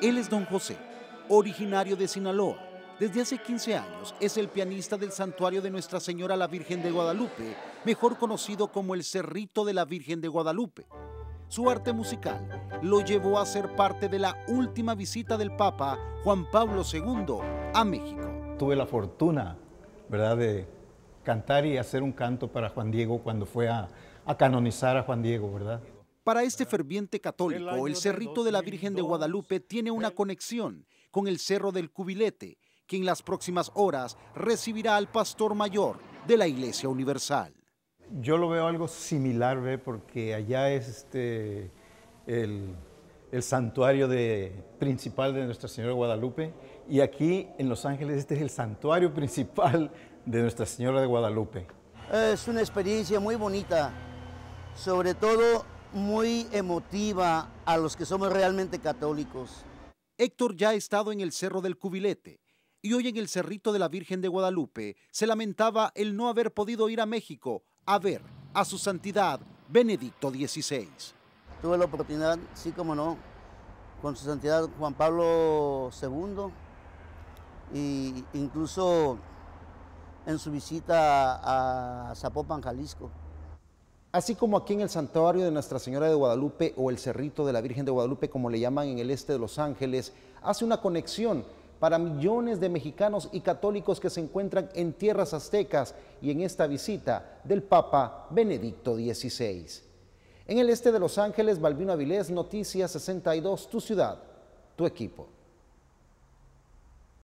Él es don José, originario de Sinaloa. Desde hace 15 años es el pianista del santuario de Nuestra Señora la Virgen de Guadalupe, mejor conocido como el Cerrito de la Virgen de Guadalupe. Su arte musical lo llevó a ser parte de la última visita del Papa Juan Pablo II a México. Tuve la fortuna, ¿verdad?, de cantar y hacer un canto para Juan Diego cuando fue a, canonizar a Juan Diego, ¿verdad? Para este ferviente católico, el Cerrito de la Virgen de Guadalupe tiene una conexión con el Cerro del Cubilete, que en las próximas horas recibirá al pastor mayor de la Iglesia Universal. Yo lo veo algo similar, ¿ve? porque allá es este, el, santuario principal de Nuestra Señora de Guadalupe y aquí en Los Ángeles este es el santuario principal de Nuestra Señora de Guadalupe. Es una experiencia muy bonita, sobre todo muy emotiva a los que somos realmente católicos. Héctor ya ha estado en el Cerro del Cubilete y hoy en el Cerrito de la Virgen de Guadalupe se lamentaba el no haber podido ir a México a ver a su santidad Benedicto XVI. Tuve la oportunidad, sí como no, con su santidad Juan Pablo II e incluso en su visita a Zapopan, Jalisco así como aquí en el santuario de Nuestra Señora de Guadalupe o el Cerrito de la Virgen de Guadalupe, como le llaman en el este de Los Ángeles, hace una conexión para millones de mexicanos y católicos que se encuentran en tierras aztecas y en esta visita del Papa Benedicto XVI. En el este de Los Ángeles, Balbino Avilés, Noticias 62, tu ciudad, tu equipo.